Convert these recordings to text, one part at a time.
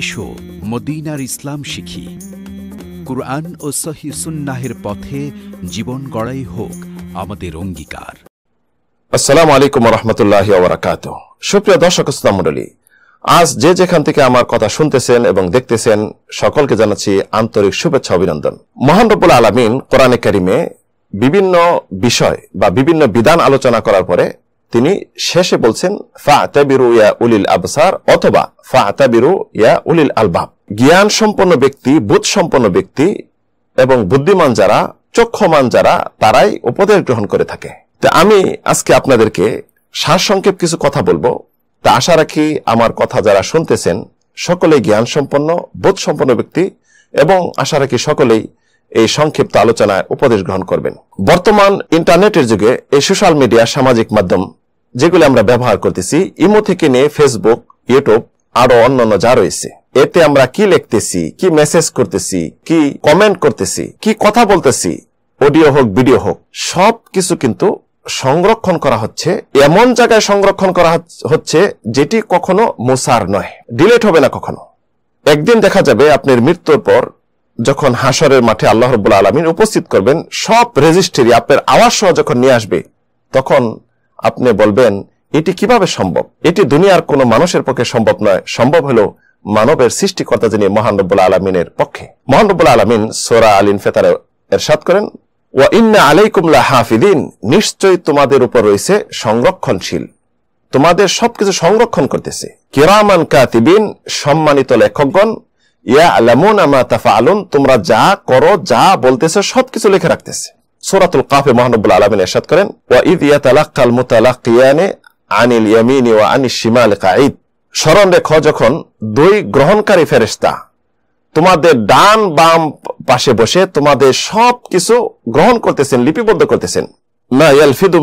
এসো মদিনার ইসলাম শিখি কুরআন ও সহি সুন্নাহের পথে জীবন গড়াই হোক আমাদের অঙ্গীকার আসসালামু আলাইকুম রহমতুল্লাহ ওবরাকাত সুপ্রিয় দর্শক ইসলাম মন্ডলী আজ যে যেখান থেকে আমার কথা শুনতেছেন এবং দেখতেছেন সকলকে জানাচ্ছি আন্তরিক শুভেচ্ছা অভিনন্দন মহান রব্বুল আলমিন কোরআনে কারিমে বিভিন্ন বিষয় বা বিভিন্ন বিধান আলোচনা করার পরে তিনি শেষে বলছেন ফাতাবিরু ইয়া উলিল আবসার অথবা ইয়া উলিল আলবাব জ্ঞান সম্পন্ন ব্যক্তি বুধ সম্পন্ন ব্যক্তি এবং বুদ্ধিমান যারা চক্ষমান যারা তারাই উপদেশ গ্রহণ করে থাকে তা আমি আজকে আপনাদেরকে সারসংক্ষেপ কিছু কথা বলবো তা আশা রাখি আমার কথা যারা শুনতেছেন সকলে জ্ঞান সম্পন্ন বোধ সম্পন্ন ব্যক্তি এবং আশা রাখি সকলেই এই সংক্ষিপ্ত আলোচনায় উপদেশ গ্রহণ করবেন বর্তমান ইন্টারনেটের যুগে এই সোশ্যাল মিডিয়া সামাজিক মাধ্যম যেগুলি আমরা ব্যবহার করতেছি ইমো থেকে নিয়ে ফেসবুক ইউটিউব আরো অন্যান্য যা রয়েছে এতে আমরা কি লিখতেছি কি মেসেজ করতেছি কি কমেন্ট করতেছি কি কথা বলতেছি অডিও হোক ভিডিও হোক সব কিছু কিন্তু সংরক্ষণ করা হচ্ছে এমন জায়গায় সংরক্ষণ করা হচ্ছে যেটি কখনো মোসার নয় ডিলেট হবে না কখনো একদিন দেখা যাবে আপনার মৃত্যুর পর যখন হাসরের মাঠে আল্লাহ রবুল্লা আলমিন উপস্থিত করবেন সব রেজিস্ট্রি আপনার আওয়াজ সহ যখন নিয়ে আসবে তখন আপনি বলবেন এটি কিভাবে সম্ভব এটি দুনিয়ার কোনো মানুষের পক্ষে সম্ভব নয় সম্ভব হলো মানবের সৃষ্টিকর্তা যিনি মহানবুল আলমিনের পক্ষে মহানবুল আলমিন সোরা আলিন ফেতারে এরশাদ করেন ও ইন্না আলাইকুমলা হাফিদিন নিশ্চয়ই তোমাদের উপর রয়েছে সংরক্ষণশীল তোমাদের সবকিছু সংরক্ষণ করতেছে কেরামান কাতিবিন সম্মানিত লেখকগণ ইয়া আলামুন আমা তাফা আলুন তোমরা যা করো যা বলতেছে সবকিছু লিখে রাখতেছে সুরাতুল কাফে মহানবুল আলমিন এরশাদ করেন ওয়া ইদ ইয়াতালাক্কাল মুতালাক্কিয়ানে আনিল ইয়ামিনি ওয়া আনিল শিমাল কাঈদ শরণ রেখো যখন দুই গ্রহণকারী ফেরেশতা তোমাদের ডান বাম পাশে বসে তোমাদের সব কিছু গ্রহণ করতেছেন লিপিবদ্ধ করতেছেন না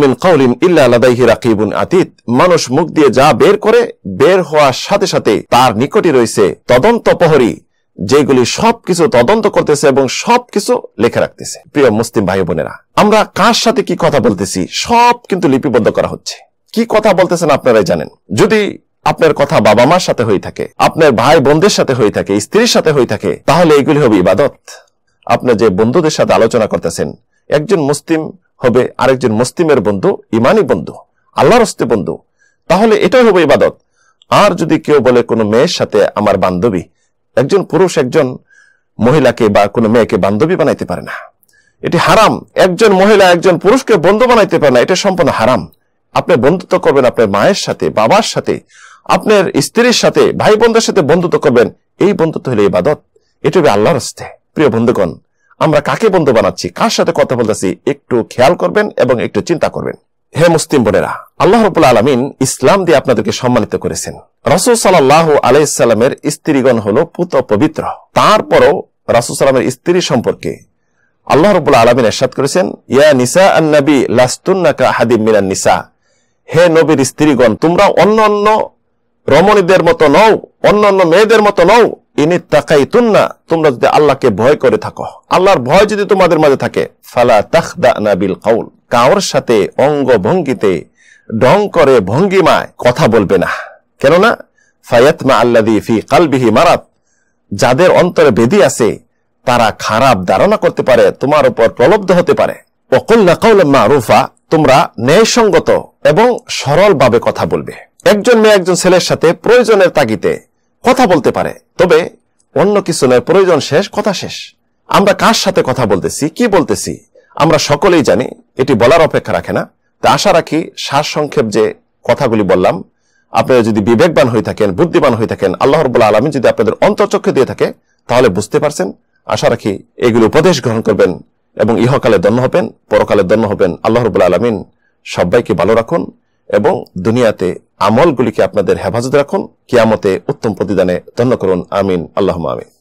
মিন কাউলিন ইল্লা লাদাইহি রাকিবুন আতীত মানুষ মুখ দিয়ে যা বের করে বের হওয়ার সাথে সাথে তার নিকটে রয়েছে তদন্ত প্রহরী যেগুলি সবকিছু তদন্ত করতেছে এবং সবকিছু লেখা রাখতেছে প্রিয় মুসলিম ভাই বোনেরা আমরা কার সাথে কি কথা বলতেছি সব কিন্তু লিপিবদ্ধ করা হচ্ছে কি কথা বলতেছেন আপনারাই জানেন যদি আপনার কথা বাবা মার সাথে হয়ে থাকে আপনার ভাই বোনদের সাথে হয়ে থাকে স্ত্রীর সাথে হয়ে থাকে তাহলে এগুলি হবে ইবাদত আপনার যে বন্ধুদের সাথে আলোচনা করতেছেন একজন মুসলিম হবে আরেকজন মুসলিমের বন্ধু ইমানি বন্ধু আল্লাহর হস্তে বন্ধু তাহলে এটাই হবে ইবাদত আর যদি কেউ বলে কোনো মেয়ের সাথে আমার বান্ধবী একজন পুরুষ একজন মহিলাকে বা কোনো মেয়েকে বান্ধবী বানাইতে পারে না এটি হারাম একজন মহিলা একজন পুরুষকে বন্ধু বানাইতে পারে না এটা সম্পূর্ণ হারাম আপনি বন্ধুত্ব করবেন আপনার মায়ের সাথে বাবার সাথে আপনার স্ত্রীর সাথে ভাই বোনদের সাথে বন্ধুত্ব করবেন এই বন্ধুত্ব হলে এই বাদত এটা হবে আল্লাহর হস্তে প্রিয় বন্ধুগণ আমরা কাকে বন্ধু বানাচ্ছি কার সাথে কথা বলতেছি একটু খেয়াল করবেন এবং একটু চিন্তা করবেন হে মুসলিম বোনেরা আল্লাহ রবুল আলমিন ইসলাম দিয়ে আপনাদেরকে সম্মানিত করেছেন রসুল সাল্লাহ আলাইসাল্লামের স্ত্রীগণ হল পুত পবিত্র তারপরও রাসুল সাল্লামের স্ত্রী সম্পর্কে আল্লাহ রবুল আলমিন এরশাদ করেছেন ইয়া নিসা আন্নবী লাস্তুন্নাকা হাদিম মিনান নিসা হে নবীর স্ত্রীগণ তোমরা অন্য অন্য রমণীদের মতো নও অন্য অন্য মেয়েদের মতো নও ইনি তাকাই তুন্না তোমরা যদি আল্লাহকে ভয় করে থাকো আল্লাহর ভয় যদি তোমাদের মাঝে থাকে ফালা তাহদা নাবিল কাউল কাউর সাথে অঙ্গ ভঙ্গিতে ডং করে ভঙ্গিমায় কথা বলবে না কেননা ফায়াতমা আল্লাদি ফি কালবিহি মারাত যাদের অন্তরে বেদি আছে তারা খারাপ ধারণা করতে পারে তোমার উপর প্রলব্ধ হতে পারে অকল্লা কৌলম্মা রুফা তোমরা ন্যায়সঙ্গত এবং সরলভাবে কথা বলবে একজন মেয়ে একজন ছেলের সাথে প্রয়োজনের তাগিতে কথা বলতে পারে তবে অন্য কিছু নয় প্রয়োজন শেষ কথা শেষ আমরা কার সাথে কথা বলতেছি কি বলতেছি আমরা সকলেই জানি এটি বলার অপেক্ষা রাখে না তা আশা রাখি সার সংক্ষেপ যে কথাগুলি বললাম আপনারা যদি বিবেকবান হয়ে থাকেন বুদ্ধিমান হয়ে থাকেন আল্লাহ রবুল্লা আলমী যদি আপনাদের অন্তর্চক্ষে দিয়ে থাকে তাহলে বুঝতে পারছেন আশা রাখি এগুলি উপদেশ গ্রহণ করবেন এবং ইহকালে দন্য হবেন পরকালে দন্য হবেন আল্লাহ রবুল্লা আলমিন সবাইকে ভালো রাখুন এবং দুনিয়াতে আমলগুলিকে আপনাদের হেফাজত রাখুন কিয়ামতে উত্তম প্রতিদানে ধন্য করুন আমিন আল্লাহ আমিন